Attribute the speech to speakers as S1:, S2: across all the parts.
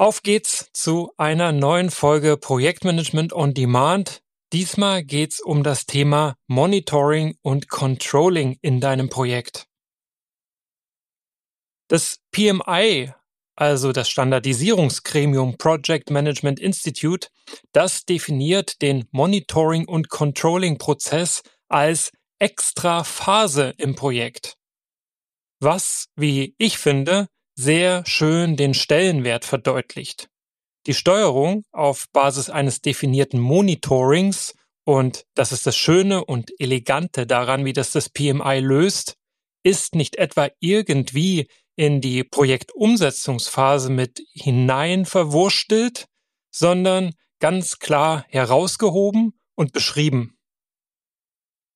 S1: Auf geht's zu einer neuen Folge Projektmanagement on Demand. Diesmal geht's um das Thema Monitoring und Controlling in deinem Projekt. Das PMI, also das Standardisierungsgremium Project Management Institute, das definiert den Monitoring und Controlling Prozess als extra Phase im Projekt. Was, wie ich finde, sehr schön den Stellenwert verdeutlicht. Die Steuerung auf Basis eines definierten Monitorings und das ist das Schöne und Elegante daran, wie das das PMI löst, ist nicht etwa irgendwie in die Projektumsetzungsphase mit hinein verwurstelt, sondern ganz klar herausgehoben und beschrieben.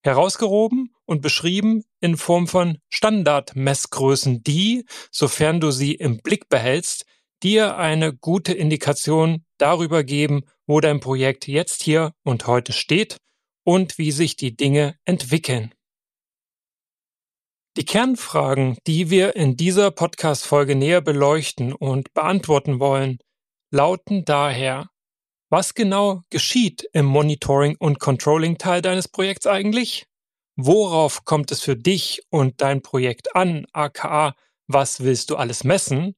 S1: Herausgehoben und beschrieben in Form von Standardmessgrößen, die, sofern du sie im Blick behältst, dir eine gute Indikation darüber geben, wo dein Projekt jetzt hier und heute steht und wie sich die Dinge entwickeln. Die Kernfragen, die wir in dieser Podcast-Folge näher beleuchten und beantworten wollen, lauten daher, was genau geschieht im Monitoring- und Controlling-Teil deines Projekts eigentlich? worauf kommt es für dich und dein Projekt an, aka was willst du alles messen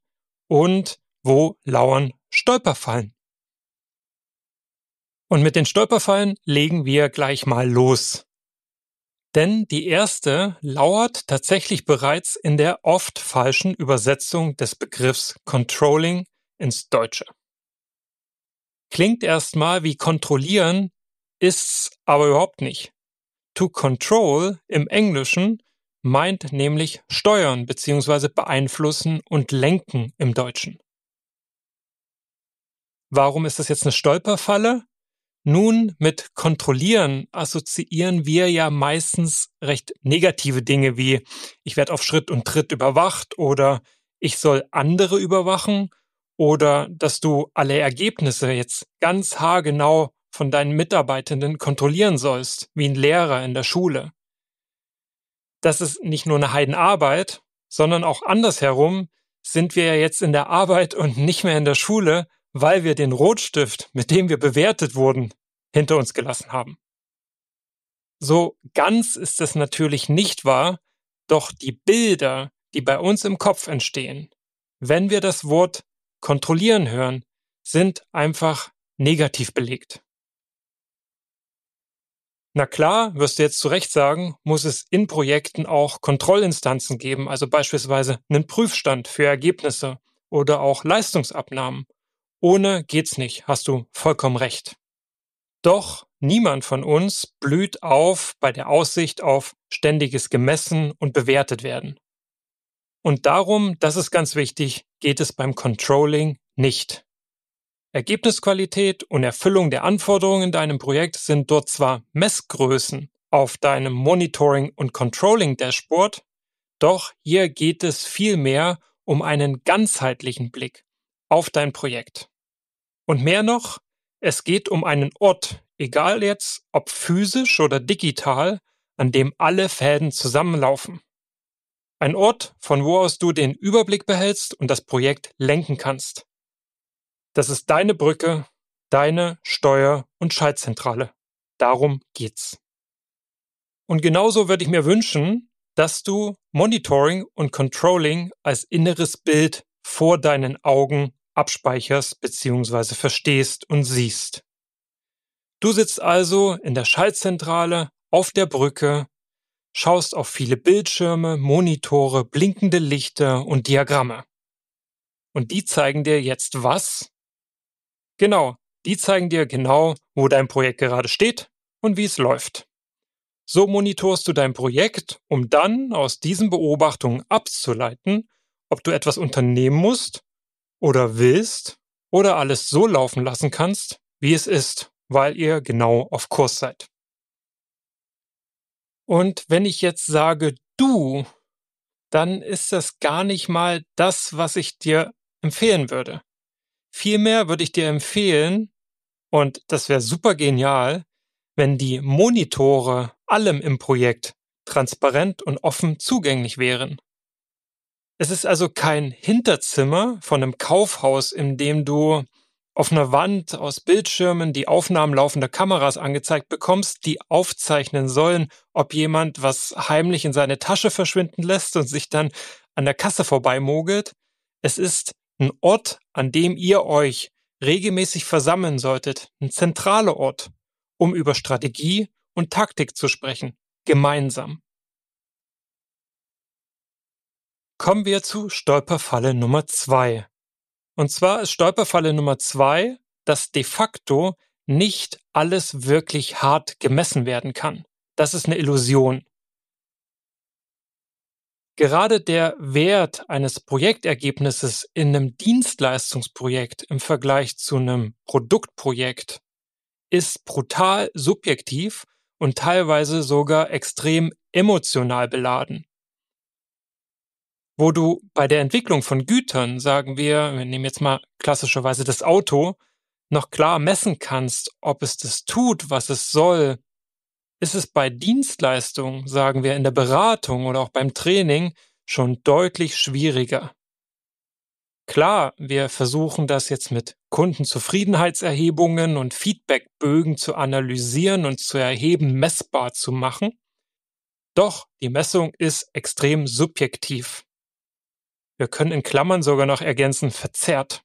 S1: und wo lauern Stolperfallen. Und mit den Stolperfallen legen wir gleich mal los. Denn die erste lauert tatsächlich bereits in der oft falschen Übersetzung des Begriffs Controlling ins Deutsche. Klingt erstmal wie kontrollieren, ist's aber überhaupt nicht. To control im Englischen meint nämlich steuern bzw. beeinflussen und lenken im Deutschen. Warum ist das jetzt eine Stolperfalle? Nun, mit kontrollieren assoziieren wir ja meistens recht negative Dinge wie ich werde auf Schritt und Tritt überwacht oder ich soll andere überwachen oder dass du alle Ergebnisse jetzt ganz haargenau von deinen Mitarbeitenden kontrollieren sollst, wie ein Lehrer in der Schule. Das ist nicht nur eine Heidenarbeit, sondern auch andersherum sind wir ja jetzt in der Arbeit und nicht mehr in der Schule, weil wir den Rotstift, mit dem wir bewertet wurden, hinter uns gelassen haben. So ganz ist es natürlich nicht wahr, doch die Bilder, die bei uns im Kopf entstehen, wenn wir das Wort kontrollieren hören, sind einfach negativ belegt. Na klar, wirst du jetzt zu Recht sagen, muss es in Projekten auch Kontrollinstanzen geben, also beispielsweise einen Prüfstand für Ergebnisse oder auch Leistungsabnahmen. Ohne geht's nicht, hast du vollkommen recht. Doch niemand von uns blüht auf bei der Aussicht auf ständiges Gemessen und bewertet werden. Und darum, das ist ganz wichtig, geht es beim Controlling nicht. Ergebnisqualität und Erfüllung der Anforderungen in deinem Projekt sind dort zwar Messgrößen auf deinem Monitoring- und Controlling-Dashboard, doch hier geht es vielmehr um einen ganzheitlichen Blick auf dein Projekt. Und mehr noch, es geht um einen Ort, egal jetzt ob physisch oder digital, an dem alle Fäden zusammenlaufen. Ein Ort, von wo aus du den Überblick behältst und das Projekt lenken kannst. Das ist deine Brücke, deine Steuer- und Schaltzentrale. Darum geht's. Und genauso würde ich mir wünschen, dass du Monitoring und Controlling als inneres Bild vor deinen Augen abspeicherst bzw. verstehst und siehst. Du sitzt also in der Schaltzentrale auf der Brücke, schaust auf viele Bildschirme, Monitore, blinkende Lichter und Diagramme. Und die zeigen dir jetzt was Genau, die zeigen dir genau, wo dein Projekt gerade steht und wie es läuft. So monitorst du dein Projekt, um dann aus diesen Beobachtungen abzuleiten, ob du etwas unternehmen musst oder willst oder alles so laufen lassen kannst, wie es ist, weil ihr genau auf Kurs seid. Und wenn ich jetzt sage du, dann ist das gar nicht mal das, was ich dir empfehlen würde. Vielmehr würde ich dir empfehlen, und das wäre super genial, wenn die Monitore allem im Projekt transparent und offen zugänglich wären. Es ist also kein Hinterzimmer von einem Kaufhaus, in dem du auf einer Wand aus Bildschirmen die Aufnahmen laufender Kameras angezeigt bekommst, die aufzeichnen sollen, ob jemand was heimlich in seine Tasche verschwinden lässt und sich dann an der Kasse vorbeimogelt. Es ist ein Ort, an dem ihr euch regelmäßig versammeln solltet, ein zentraler Ort, um über Strategie und Taktik zu sprechen, gemeinsam. Kommen wir zu Stolperfalle Nummer 2. Und zwar ist Stolperfalle Nummer 2, dass de facto nicht alles wirklich hart gemessen werden kann. Das ist eine Illusion. Gerade der Wert eines Projektergebnisses in einem Dienstleistungsprojekt im Vergleich zu einem Produktprojekt ist brutal subjektiv und teilweise sogar extrem emotional beladen. Wo du bei der Entwicklung von Gütern, sagen wir, wir nehmen jetzt mal klassischerweise das Auto, noch klar messen kannst, ob es das tut, was es soll, ist es bei Dienstleistungen, sagen wir in der Beratung oder auch beim Training, schon deutlich schwieriger. Klar, wir versuchen das jetzt mit Kundenzufriedenheitserhebungen und Feedbackbögen zu analysieren und zu erheben, messbar zu machen. Doch die Messung ist extrem subjektiv. Wir können in Klammern sogar noch ergänzen verzerrt.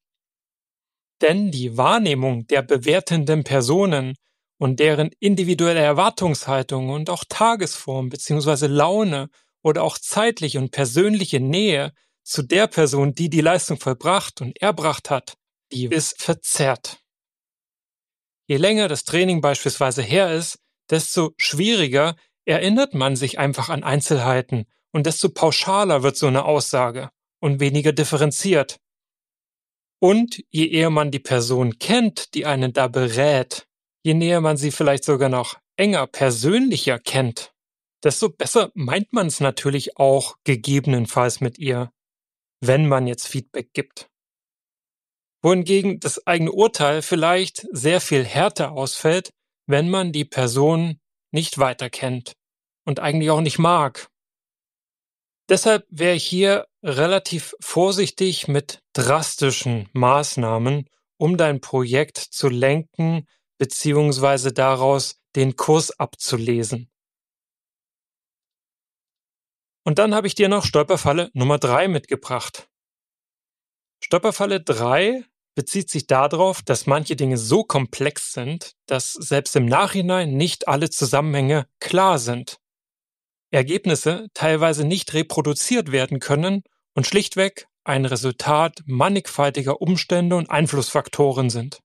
S1: Denn die Wahrnehmung der bewertenden Personen und deren individuelle Erwartungshaltung und auch Tagesform beziehungsweise Laune oder auch zeitliche und persönliche Nähe zu der Person, die die Leistung vollbracht und erbracht hat, die ist verzerrt. Je länger das Training beispielsweise her ist, desto schwieriger erinnert man sich einfach an Einzelheiten und desto pauschaler wird so eine Aussage und weniger differenziert. Und je eher man die Person kennt, die einen da berät, je näher man sie vielleicht sogar noch enger, persönlicher kennt, desto besser meint man es natürlich auch gegebenenfalls mit ihr, wenn man jetzt Feedback gibt. Wohingegen das eigene Urteil vielleicht sehr viel härter ausfällt, wenn man die Person nicht weiter kennt und eigentlich auch nicht mag. Deshalb wäre ich hier relativ vorsichtig mit drastischen Maßnahmen, um dein Projekt zu lenken, beziehungsweise daraus den Kurs abzulesen. Und dann habe ich dir noch Stolperfalle Nummer 3 mitgebracht. Stolperfalle 3 bezieht sich darauf, dass manche Dinge so komplex sind, dass selbst im Nachhinein nicht alle Zusammenhänge klar sind. Ergebnisse teilweise nicht reproduziert werden können und schlichtweg ein Resultat mannigfaltiger Umstände und Einflussfaktoren sind.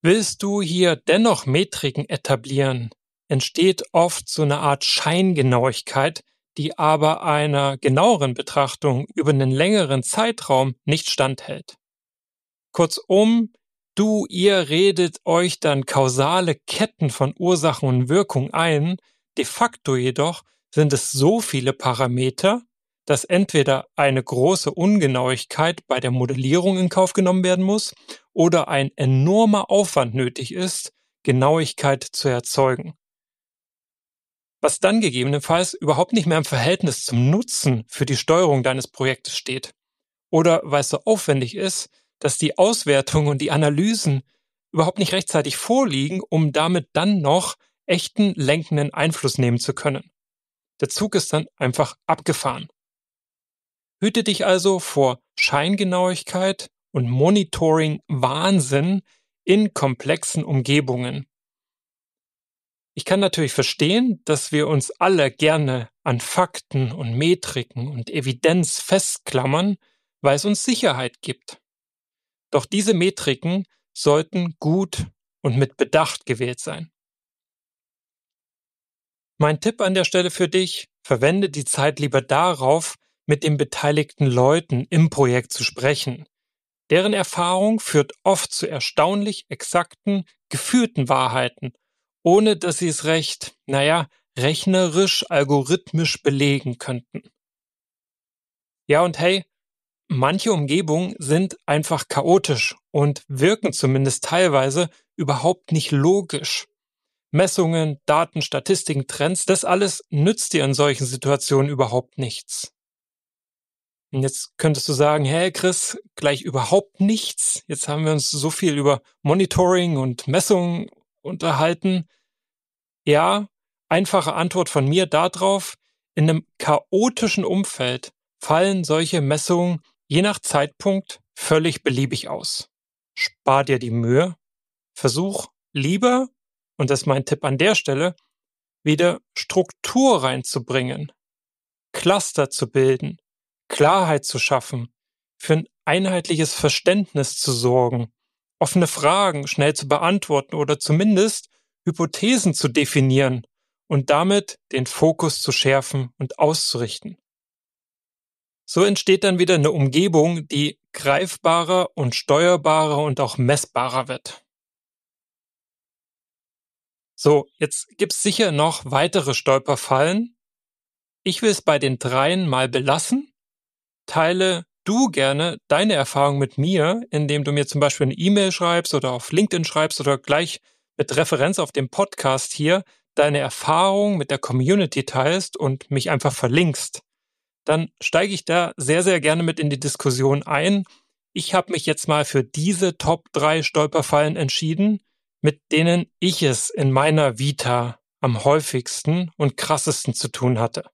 S1: Willst du hier dennoch Metriken etablieren, entsteht oft so eine Art Scheingenauigkeit, die aber einer genaueren Betrachtung über einen längeren Zeitraum nicht standhält. Kurzum, du, ihr redet euch dann kausale Ketten von Ursachen und Wirkung ein, de facto jedoch sind es so viele Parameter, dass entweder eine große Ungenauigkeit bei der Modellierung in Kauf genommen werden muss oder ein enormer Aufwand nötig ist, Genauigkeit zu erzeugen. Was dann gegebenenfalls überhaupt nicht mehr im Verhältnis zum Nutzen für die Steuerung deines Projektes steht. Oder weil es so aufwendig ist, dass die Auswertungen und die Analysen überhaupt nicht rechtzeitig vorliegen, um damit dann noch echten lenkenden Einfluss nehmen zu können. Der Zug ist dann einfach abgefahren. Hüte dich also vor Scheingenauigkeit und Monitoring-Wahnsinn in komplexen Umgebungen. Ich kann natürlich verstehen, dass wir uns alle gerne an Fakten und Metriken und Evidenz festklammern, weil es uns Sicherheit gibt. Doch diese Metriken sollten gut und mit Bedacht gewählt sein. Mein Tipp an der Stelle für dich, verwende die Zeit lieber darauf, mit den beteiligten Leuten im Projekt zu sprechen, Deren Erfahrung führt oft zu erstaunlich exakten, gefühlten Wahrheiten, ohne dass sie es recht, naja, rechnerisch, algorithmisch belegen könnten. Ja und hey, manche Umgebungen sind einfach chaotisch und wirken zumindest teilweise überhaupt nicht logisch. Messungen, Daten, Statistiken, Trends, das alles nützt dir in solchen Situationen überhaupt nichts. Und jetzt könntest du sagen, hey Chris, gleich überhaupt nichts. Jetzt haben wir uns so viel über Monitoring und Messung unterhalten. Ja, einfache Antwort von mir darauf, in einem chaotischen Umfeld fallen solche Messungen je nach Zeitpunkt völlig beliebig aus. Spar dir die Mühe, versuch lieber, und das ist mein Tipp an der Stelle, wieder Struktur reinzubringen, Cluster zu bilden, Klarheit zu schaffen, für ein einheitliches Verständnis zu sorgen, offene Fragen schnell zu beantworten oder zumindest Hypothesen zu definieren und damit den Fokus zu schärfen und auszurichten. So entsteht dann wieder eine Umgebung, die greifbarer und steuerbarer und auch messbarer wird. So, jetzt gibt's sicher noch weitere Stolperfallen. Ich will es bei den dreien mal belassen teile du gerne deine Erfahrung mit mir, indem du mir zum Beispiel eine E-Mail schreibst oder auf LinkedIn schreibst oder gleich mit Referenz auf dem Podcast hier deine Erfahrung mit der Community teilst und mich einfach verlinkst. Dann steige ich da sehr, sehr gerne mit in die Diskussion ein. Ich habe mich jetzt mal für diese Top 3 Stolperfallen entschieden, mit denen ich es in meiner Vita am häufigsten und krassesten zu tun hatte.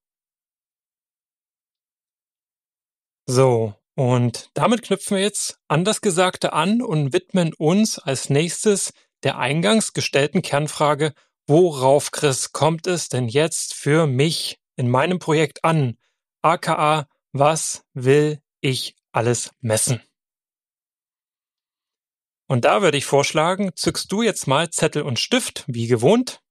S1: So, und damit knüpfen wir jetzt an das Gesagte an und widmen uns als nächstes der eingangs gestellten Kernfrage, worauf, Chris, kommt es denn jetzt für mich in meinem Projekt an? AKA, was will ich alles messen? Und da würde ich vorschlagen, zückst du jetzt mal Zettel und Stift, wie gewohnt.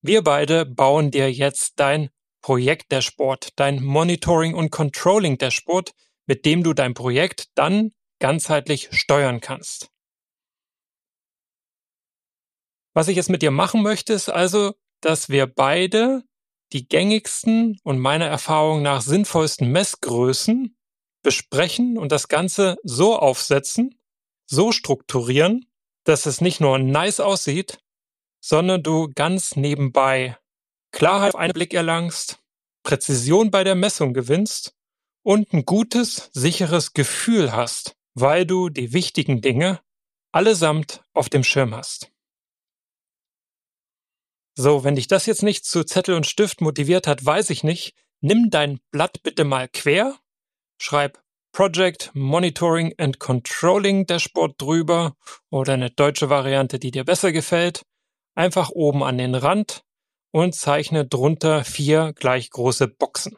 S1: Wir beide bauen dir jetzt dein Projekt Dashboard, dein Monitoring und Controlling Dashboard, mit dem du dein Projekt dann ganzheitlich steuern kannst. Was ich jetzt mit dir machen möchte, ist also, dass wir beide die gängigsten und meiner Erfahrung nach sinnvollsten Messgrößen besprechen und das Ganze so aufsetzen, so strukturieren, dass es nicht nur nice aussieht, sondern du ganz nebenbei Klarheit auf einen Blick erlangst, Präzision bei der Messung gewinnst und ein gutes, sicheres Gefühl hast, weil du die wichtigen Dinge allesamt auf dem Schirm hast. So, wenn dich das jetzt nicht zu Zettel und Stift motiviert hat, weiß ich nicht. Nimm dein Blatt bitte mal quer, schreib Project Monitoring and Controlling Dashboard drüber oder eine deutsche Variante, die dir besser gefällt. Einfach oben an den Rand und zeichne drunter vier gleich große Boxen.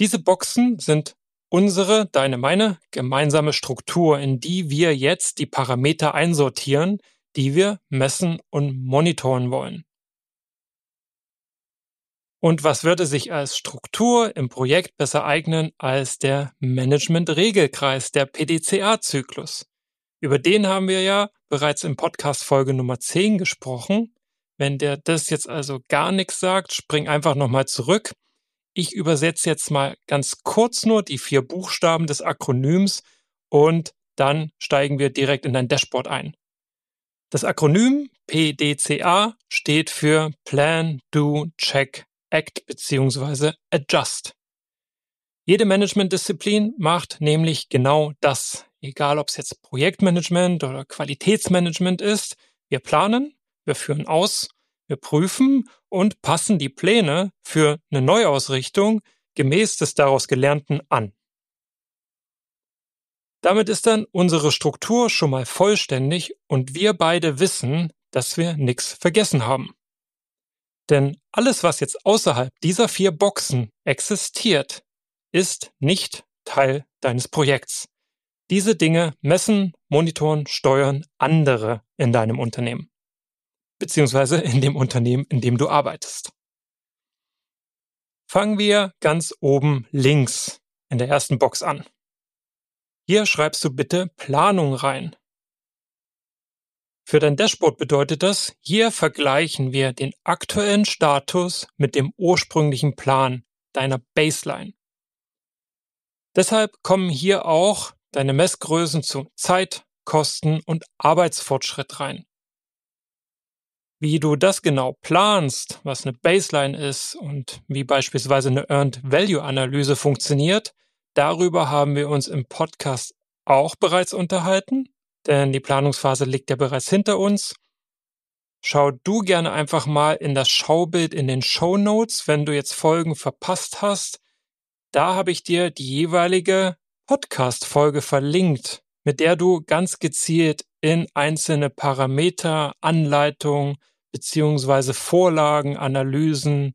S1: Diese Boxen sind unsere, deine, meine gemeinsame Struktur, in die wir jetzt die Parameter einsortieren, die wir messen und monitoren wollen. Und was würde sich als Struktur im Projekt besser eignen als der Management-Regelkreis, der PDCA-Zyklus? Über den haben wir ja bereits in Podcast Folge Nummer 10 gesprochen. Wenn der das jetzt also gar nichts sagt, spring einfach nochmal zurück ich übersetze jetzt mal ganz kurz nur die vier Buchstaben des Akronyms und dann steigen wir direkt in dein Dashboard ein. Das Akronym PDCA steht für Plan, Do, Check, Act bzw. Adjust. Jede Managementdisziplin macht nämlich genau das, egal ob es jetzt Projektmanagement oder Qualitätsmanagement ist. Wir planen, wir führen aus wir prüfen und passen die Pläne für eine Neuausrichtung gemäß des daraus Gelernten an. Damit ist dann unsere Struktur schon mal vollständig und wir beide wissen, dass wir nichts vergessen haben. Denn alles, was jetzt außerhalb dieser vier Boxen existiert, ist nicht Teil deines Projekts. Diese Dinge messen, monitoren, steuern andere in deinem Unternehmen beziehungsweise in dem Unternehmen, in dem du arbeitest. Fangen wir ganz oben links in der ersten Box an. Hier schreibst du bitte Planung rein. Für dein Dashboard bedeutet das, hier vergleichen wir den aktuellen Status mit dem ursprünglichen Plan, deiner Baseline. Deshalb kommen hier auch deine Messgrößen zu Zeit, Kosten und Arbeitsfortschritt rein. Wie du das genau planst, was eine Baseline ist und wie beispielsweise eine Earned Value Analyse funktioniert, darüber haben wir uns im Podcast auch bereits unterhalten, denn die Planungsphase liegt ja bereits hinter uns. Schau du gerne einfach mal in das Schaubild in den Show Notes, wenn du jetzt Folgen verpasst hast. Da habe ich dir die jeweilige Podcast-Folge verlinkt mit der du ganz gezielt in einzelne Parameter, Anleitungen beziehungsweise Vorlagen, Analysen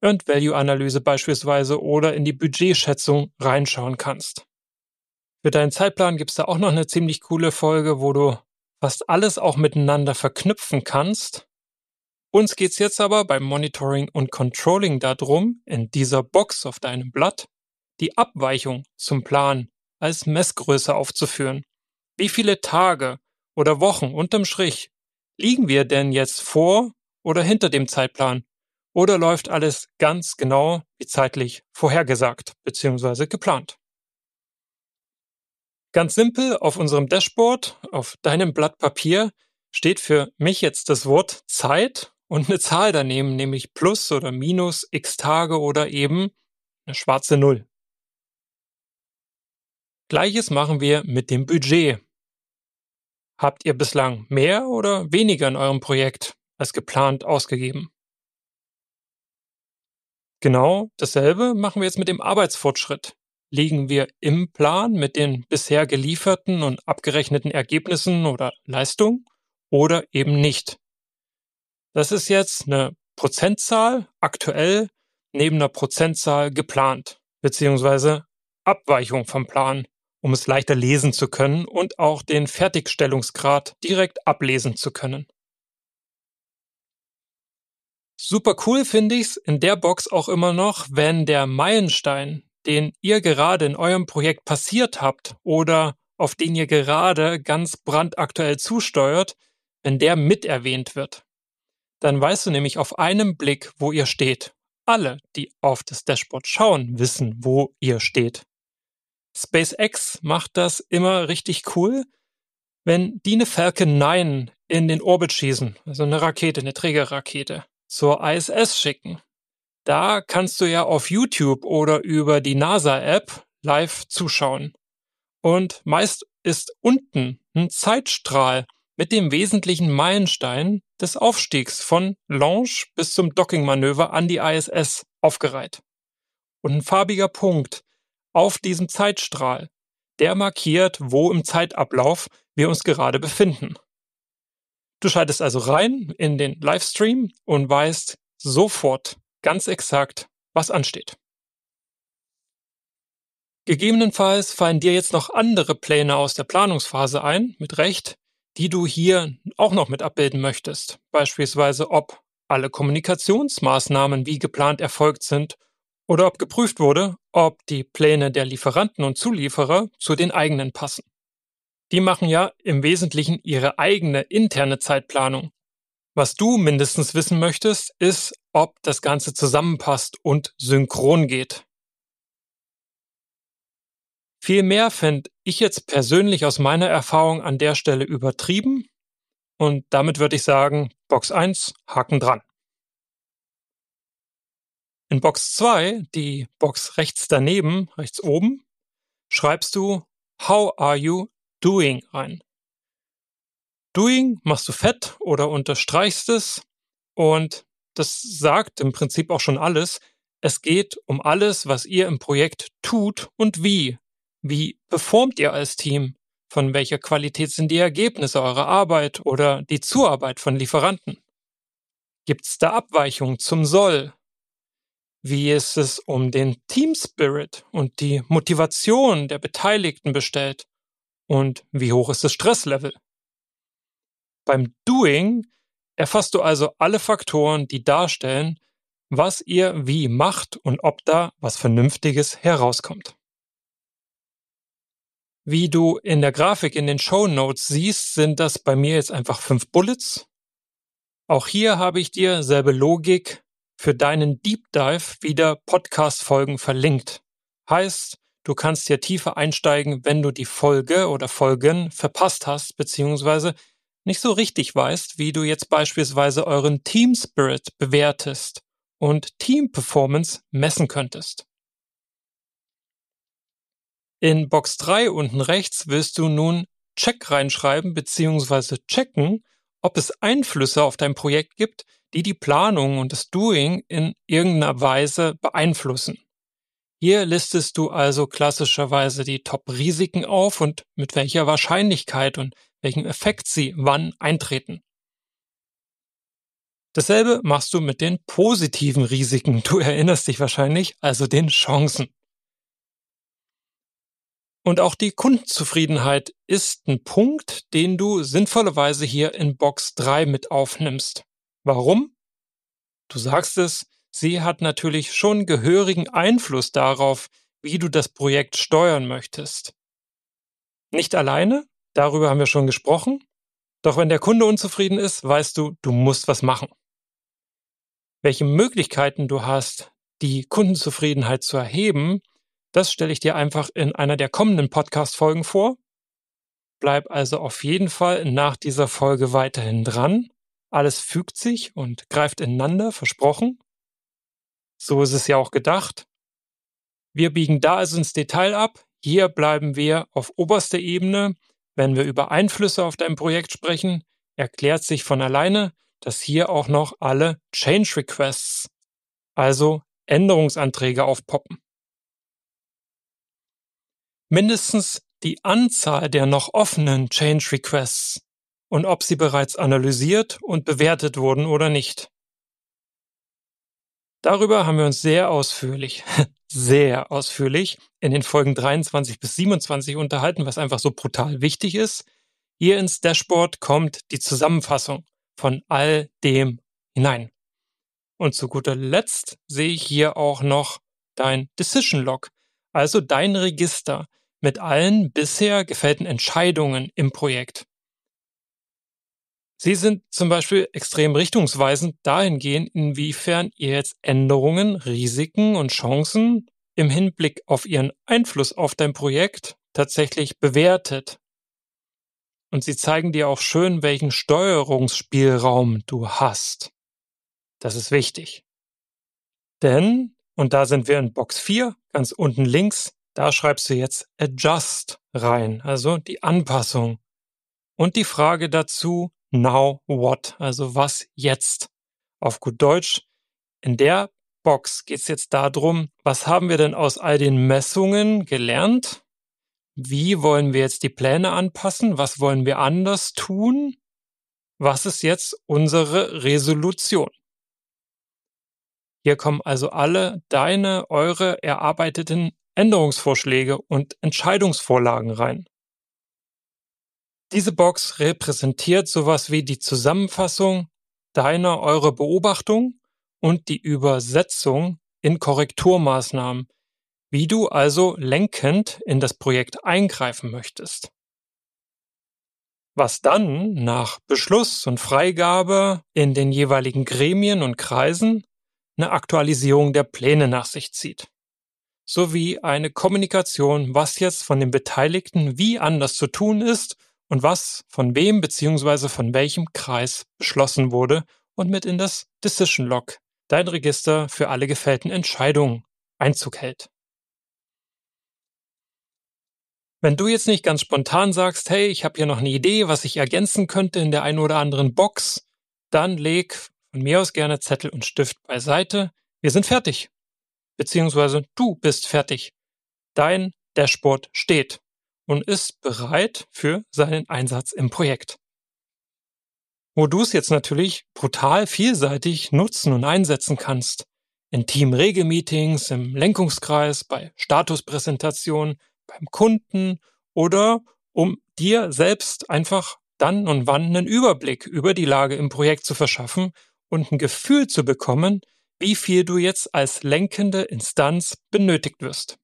S1: und Value-Analyse beispielsweise oder in die Budgetschätzung reinschauen kannst. Für deinen Zeitplan gibt's da auch noch eine ziemlich coole Folge, wo du fast alles auch miteinander verknüpfen kannst. Uns geht's jetzt aber beim Monitoring und Controlling darum, in dieser Box auf deinem Blatt die Abweichung zum Plan als Messgröße aufzuführen. Wie viele Tage oder Wochen unterm Strich liegen wir denn jetzt vor oder hinter dem Zeitplan? Oder läuft alles ganz genau wie zeitlich vorhergesagt bzw. geplant? Ganz simpel, auf unserem Dashboard, auf deinem Blatt Papier, steht für mich jetzt das Wort Zeit und eine Zahl daneben, nämlich plus oder minus x Tage oder eben eine schwarze Null. Gleiches machen wir mit dem Budget. Habt ihr bislang mehr oder weniger in eurem Projekt als geplant ausgegeben? Genau dasselbe machen wir jetzt mit dem Arbeitsfortschritt. Liegen wir im Plan mit den bisher gelieferten und abgerechneten Ergebnissen oder Leistungen oder eben nicht? Das ist jetzt eine Prozentzahl aktuell neben einer Prozentzahl geplant, bzw. Abweichung vom Plan um es leichter lesen zu können und auch den Fertigstellungsgrad direkt ablesen zu können. Super cool finde ich es in der Box auch immer noch, wenn der Meilenstein, den ihr gerade in eurem Projekt passiert habt oder auf den ihr gerade ganz brandaktuell zusteuert, wenn der mit erwähnt wird. Dann weißt du nämlich auf einem Blick, wo ihr steht. Alle, die auf das Dashboard schauen, wissen, wo ihr steht. SpaceX macht das immer richtig cool, wenn die eine Falcon 9 in den Orbit schießen, also eine Rakete, eine Trägerrakete, zur ISS schicken. Da kannst du ja auf YouTube oder über die NASA-App live zuschauen. Und meist ist unten ein Zeitstrahl mit dem wesentlichen Meilenstein des Aufstiegs von Launch bis zum Dockingmanöver an die ISS aufgereiht. Und ein farbiger Punkt auf diesem Zeitstrahl. Der markiert, wo im Zeitablauf wir uns gerade befinden. Du schaltest also rein in den Livestream und weißt sofort ganz exakt, was ansteht. Gegebenenfalls fallen dir jetzt noch andere Pläne aus der Planungsphase ein, mit Recht, die du hier auch noch mit abbilden möchtest. Beispielsweise, ob alle Kommunikationsmaßnahmen wie geplant erfolgt sind oder ob geprüft wurde, ob die Pläne der Lieferanten und Zulieferer zu den eigenen passen. Die machen ja im Wesentlichen ihre eigene interne Zeitplanung. Was du mindestens wissen möchtest, ist, ob das Ganze zusammenpasst und synchron geht. Vielmehr fände ich jetzt persönlich aus meiner Erfahrung an der Stelle übertrieben und damit würde ich sagen, Box 1, Haken dran. In Box 2, die Box rechts daneben, rechts oben, schreibst du How are you doing ein. Doing machst du fett oder unterstreichst es und das sagt im Prinzip auch schon alles. Es geht um alles, was ihr im Projekt tut und wie. Wie performt ihr als Team? Von welcher Qualität sind die Ergebnisse eurer Arbeit oder die Zuarbeit von Lieferanten? Gibt es da Abweichungen zum Soll? Wie ist es um den Team Spirit und die Motivation der Beteiligten bestellt? Und wie hoch ist das Stresslevel? Beim Doing erfasst du also alle Faktoren, die darstellen, was ihr wie macht und ob da was Vernünftiges herauskommt. Wie du in der Grafik in den Show Notes siehst, sind das bei mir jetzt einfach fünf Bullets. Auch hier habe ich dir selbe Logik für deinen Deep Dive wieder Podcast-Folgen verlinkt. Heißt, du kannst hier tiefer einsteigen, wenn du die Folge oder Folgen verpasst hast, beziehungsweise nicht so richtig weißt, wie du jetzt beispielsweise euren Team Spirit bewertest und Team Performance messen könntest. In Box 3 unten rechts willst du nun Check reinschreiben bzw. checken, ob es Einflüsse auf dein Projekt gibt, die die Planung und das Doing in irgendeiner Weise beeinflussen. Hier listest du also klassischerweise die Top-Risiken auf und mit welcher Wahrscheinlichkeit und welchem Effekt sie wann eintreten. Dasselbe machst du mit den positiven Risiken, du erinnerst dich wahrscheinlich, also den Chancen. Und auch die Kundenzufriedenheit ist ein Punkt, den du sinnvollerweise hier in Box 3 mit aufnimmst. Warum? Du sagst es, sie hat natürlich schon gehörigen Einfluss darauf, wie du das Projekt steuern möchtest. Nicht alleine, darüber haben wir schon gesprochen, doch wenn der Kunde unzufrieden ist, weißt du, du musst was machen. Welche Möglichkeiten du hast, die Kundenzufriedenheit zu erheben, das stelle ich dir einfach in einer der kommenden Podcast-Folgen vor. Bleib also auf jeden Fall nach dieser Folge weiterhin dran alles fügt sich und greift ineinander, versprochen. So ist es ja auch gedacht. Wir biegen da also ins Detail ab. Hier bleiben wir auf oberster Ebene. Wenn wir über Einflüsse auf dein Projekt sprechen, erklärt sich von alleine, dass hier auch noch alle Change Requests, also Änderungsanträge aufpoppen. Mindestens die Anzahl der noch offenen Change Requests und ob sie bereits analysiert und bewertet wurden oder nicht. Darüber haben wir uns sehr ausführlich, sehr ausführlich in den Folgen 23 bis 27 unterhalten, was einfach so brutal wichtig ist. Hier ins Dashboard kommt die Zusammenfassung von all dem hinein. Und zu guter Letzt sehe ich hier auch noch dein Decision Log, also dein Register mit allen bisher gefällten Entscheidungen im Projekt. Sie sind zum Beispiel extrem richtungsweisend dahingehend, inwiefern ihr jetzt Änderungen, Risiken und Chancen im Hinblick auf ihren Einfluss auf dein Projekt tatsächlich bewertet. Und sie zeigen dir auch schön, welchen Steuerungsspielraum du hast. Das ist wichtig. Denn, und da sind wir in Box 4, ganz unten links, da schreibst du jetzt Adjust rein, also die Anpassung. Und die Frage dazu, Now What, also was jetzt auf gut Deutsch. In der Box geht es jetzt darum, was haben wir denn aus all den Messungen gelernt? Wie wollen wir jetzt die Pläne anpassen? Was wollen wir anders tun? Was ist jetzt unsere Resolution? Hier kommen also alle deine, eure erarbeiteten Änderungsvorschläge und Entscheidungsvorlagen rein. Diese Box repräsentiert sowas wie die Zusammenfassung deiner, eurer Beobachtung und die Übersetzung in Korrekturmaßnahmen, wie du also lenkend in das Projekt eingreifen möchtest. Was dann nach Beschluss und Freigabe in den jeweiligen Gremien und Kreisen eine Aktualisierung der Pläne nach sich zieht, sowie eine Kommunikation, was jetzt von den Beteiligten wie anders zu tun ist und was von wem bzw. von welchem Kreis beschlossen wurde und mit in das Decision Log, dein Register für alle gefällten Entscheidungen, Einzug hält. Wenn du jetzt nicht ganz spontan sagst, hey, ich habe hier noch eine Idee, was ich ergänzen könnte in der einen oder anderen Box, dann leg von mir aus gerne Zettel und Stift beiseite. Wir sind fertig. Beziehungsweise du bist fertig. Dein Dashboard steht und ist bereit für seinen Einsatz im Projekt. Modus jetzt natürlich brutal vielseitig nutzen und einsetzen kannst. In Team-Regelmeetings, im Lenkungskreis, bei Statuspräsentationen, beim Kunden oder um dir selbst einfach dann und wann einen Überblick über die Lage im Projekt zu verschaffen und ein Gefühl zu bekommen, wie viel du jetzt als lenkende Instanz benötigt wirst.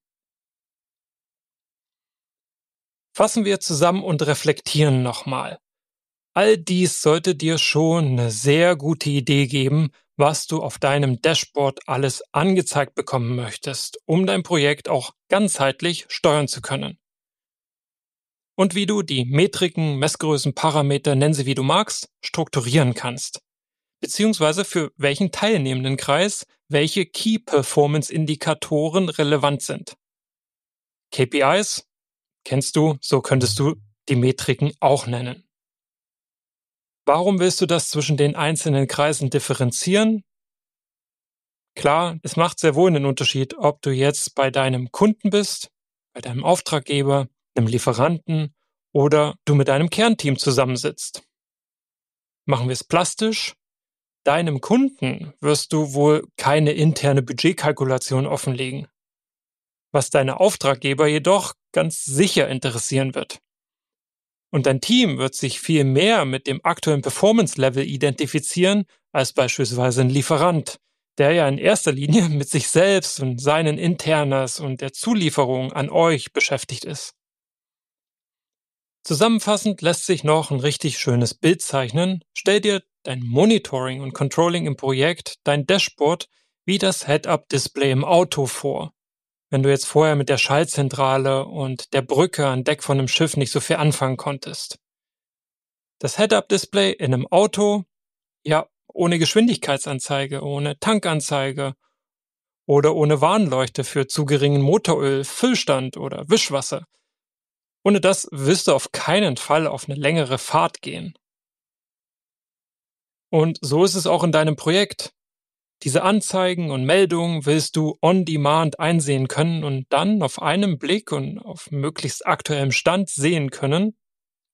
S1: Fassen wir zusammen und reflektieren nochmal. All dies sollte dir schon eine sehr gute Idee geben, was du auf deinem Dashboard alles angezeigt bekommen möchtest, um dein Projekt auch ganzheitlich steuern zu können. Und wie du die Metriken, Messgrößen, Parameter, nenn sie wie du magst, strukturieren kannst. Beziehungsweise für welchen teilnehmenden Kreis welche Key Performance Indikatoren relevant sind. KPIs, kennst du, so könntest du die Metriken auch nennen. Warum willst du das zwischen den einzelnen Kreisen differenzieren? Klar, es macht sehr wohl einen Unterschied, ob du jetzt bei deinem Kunden bist, bei deinem Auftraggeber, einem Lieferanten oder du mit deinem Kernteam zusammensitzt. Machen wir es plastisch. Deinem Kunden wirst du wohl keine interne Budgetkalkulation offenlegen was deine Auftraggeber jedoch ganz sicher interessieren wird. Und dein Team wird sich viel mehr mit dem aktuellen Performance-Level identifizieren als beispielsweise ein Lieferant, der ja in erster Linie mit sich selbst und seinen Internas und der Zulieferung an euch beschäftigt ist. Zusammenfassend lässt sich noch ein richtig schönes Bild zeichnen. Stell dir dein Monitoring und Controlling im Projekt, dein Dashboard, wie das Head-Up-Display im Auto vor wenn du jetzt vorher mit der Schaltzentrale und der Brücke an Deck von einem Schiff nicht so viel anfangen konntest. Das Head-Up-Display in einem Auto, ja, ohne Geschwindigkeitsanzeige, ohne Tankanzeige oder ohne Warnleuchte für zu geringen Motoröl, Füllstand oder Wischwasser. Ohne das wirst du auf keinen Fall auf eine längere Fahrt gehen. Und so ist es auch in deinem Projekt. Diese Anzeigen und Meldungen willst du on demand einsehen können und dann auf einem Blick und auf möglichst aktuellem Stand sehen können,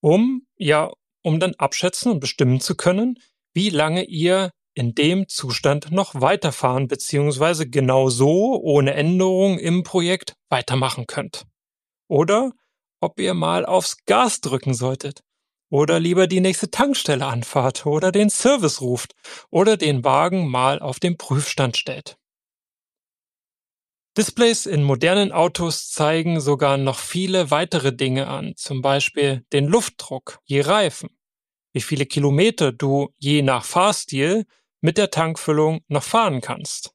S1: um ja, um dann abschätzen und bestimmen zu können, wie lange ihr in dem Zustand noch weiterfahren bzw. genau so ohne Änderung im Projekt weitermachen könnt. Oder ob ihr mal aufs Gas drücken solltet oder lieber die nächste Tankstelle anfahrt oder den Service ruft oder den Wagen mal auf den Prüfstand stellt. Displays in modernen Autos zeigen sogar noch viele weitere Dinge an, zum Beispiel den Luftdruck je Reifen, wie viele Kilometer du je nach Fahrstil mit der Tankfüllung noch fahren kannst,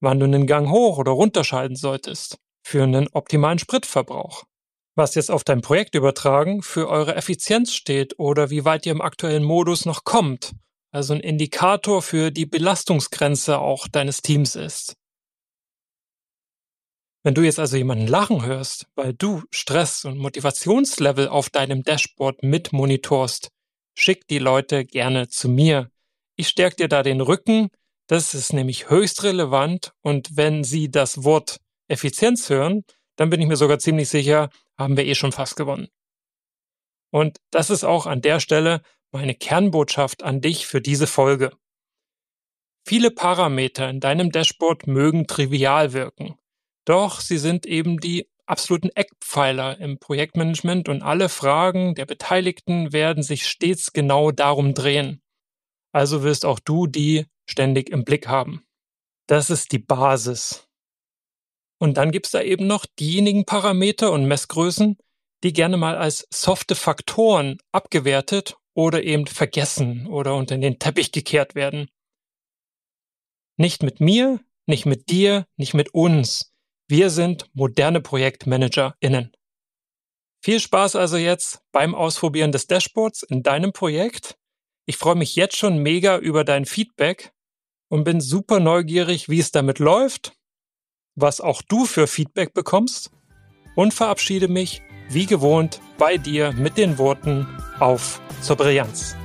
S1: wann du einen Gang hoch oder runterschalten solltest für einen optimalen Spritverbrauch was jetzt auf dein Projekt übertragen, für eure Effizienz steht oder wie weit ihr im aktuellen Modus noch kommt. Also ein Indikator für die Belastungsgrenze auch deines Teams ist. Wenn du jetzt also jemanden lachen hörst, weil du Stress und Motivationslevel auf deinem Dashboard mit monitorst, schick die Leute gerne zu mir. Ich stärke dir da den Rücken, das ist nämlich höchst relevant und wenn sie das Wort Effizienz hören, dann bin ich mir sogar ziemlich sicher, haben wir eh schon fast gewonnen. Und das ist auch an der Stelle meine Kernbotschaft an dich für diese Folge. Viele Parameter in deinem Dashboard mögen trivial wirken, doch sie sind eben die absoluten Eckpfeiler im Projektmanagement und alle Fragen der Beteiligten werden sich stets genau darum drehen. Also wirst auch du die ständig im Blick haben. Das ist die Basis. Und dann gibt's da eben noch diejenigen Parameter und Messgrößen, die gerne mal als softe Faktoren abgewertet oder eben vergessen oder unter den Teppich gekehrt werden. Nicht mit mir, nicht mit dir, nicht mit uns. Wir sind moderne ProjektmanagerInnen. Viel Spaß also jetzt beim Ausprobieren des Dashboards in deinem Projekt. Ich freue mich jetzt schon mega über dein Feedback und bin super neugierig, wie es damit läuft was auch du für Feedback bekommst und verabschiede mich wie gewohnt bei dir mit den Worten auf zur Brillanz.